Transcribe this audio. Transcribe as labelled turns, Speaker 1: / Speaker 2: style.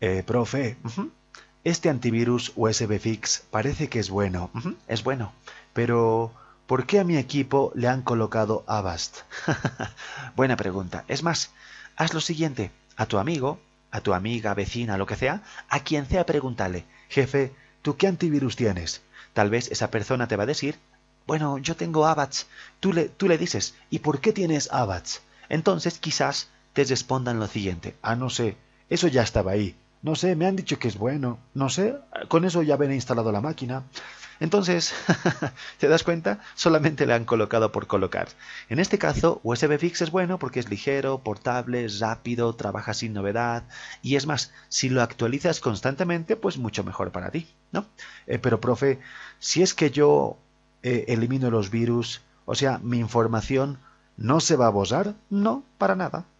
Speaker 1: Eh, profe, este antivirus USB Fix parece que es bueno, es bueno, pero ¿por qué a mi equipo le han colocado Avast? Buena pregunta. Es más, haz lo siguiente, a tu amigo, a tu amiga, vecina, lo que sea, a quien sea pregúntale, jefe, ¿tú qué antivirus tienes? Tal vez esa persona te va a decir, bueno, yo tengo Avast. Tú le, tú le dices, ¿y por qué tienes Avast? Entonces quizás te respondan lo siguiente, ah, no sé, eso ya estaba ahí, no sé, me han dicho que es bueno. No sé, con eso ya ven instalado la máquina. Entonces, ¿te das cuenta? Solamente le han colocado por colocar. En este caso, USB Fix es bueno porque es ligero, portable, rápido, trabaja sin novedad y es más, si lo actualizas constantemente, pues mucho mejor para ti, ¿no? Eh, pero, profe, si es que yo eh, elimino los virus, o sea, mi información no se va a borrar, no, para nada.